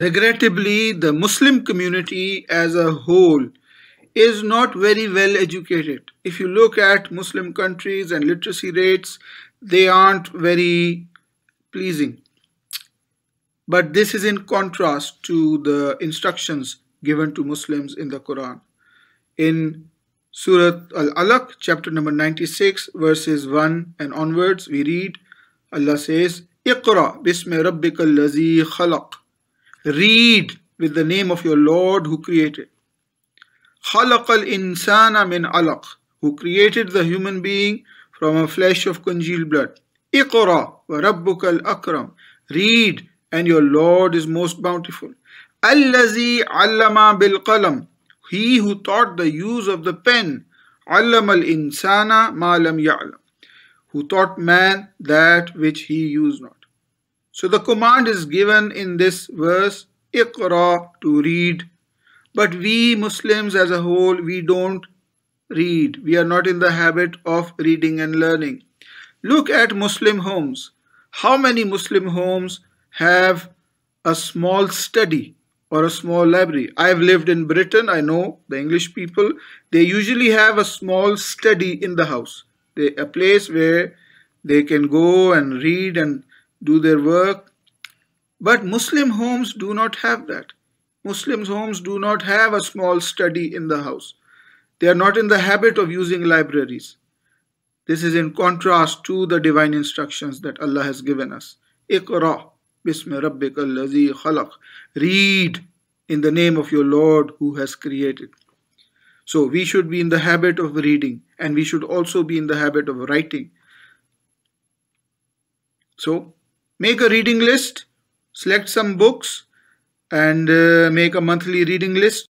Regrettably, the Muslim community as a whole is not very well educated. If you look at Muslim countries and literacy rates, they aren't very pleasing. But this is in contrast to the instructions given to Muslims in the Quran. In Surah Al-Alaq, chapter number 96, verses 1 and onwards, we read, Allah says, اقرأ بسم ربك الذي خلق Read with the name of your Lord who created. خَلَقَ الْإِنسَانَ مِنْ عَلَقٍ Who created the human being from a flesh of congealed blood. اقرأ وَرَبُّكَ الْأَكْرَمُ Read and your Lord is most bountiful. الَّذِي عَلَّمَ بِالْقَلَمِ He who taught the use of the pen. عَلَّمَ الْإِنسَانَ مَا لَمْ يَعْلَمْ Who taught man that which he used not. So the command is given in this verse, Iqra, to read. But we Muslims as a whole, we don't read. We are not in the habit of reading and learning. Look at Muslim homes. How many Muslim homes have a small study or a small library? I've lived in Britain, I know the English people. They usually have a small study in the house. They, a place where they can go and read and do their work. But Muslim homes do not have that. Muslim homes do not have a small study in the house. They are not in the habit of using libraries. This is in contrast to the divine instructions that Allah has given us. Iqra, bismi rabbika allazi khalaq. Read in the name of your Lord who has created. So we should be in the habit of reading and we should also be in the habit of writing. So Make a reading list, select some books and uh, make a monthly reading list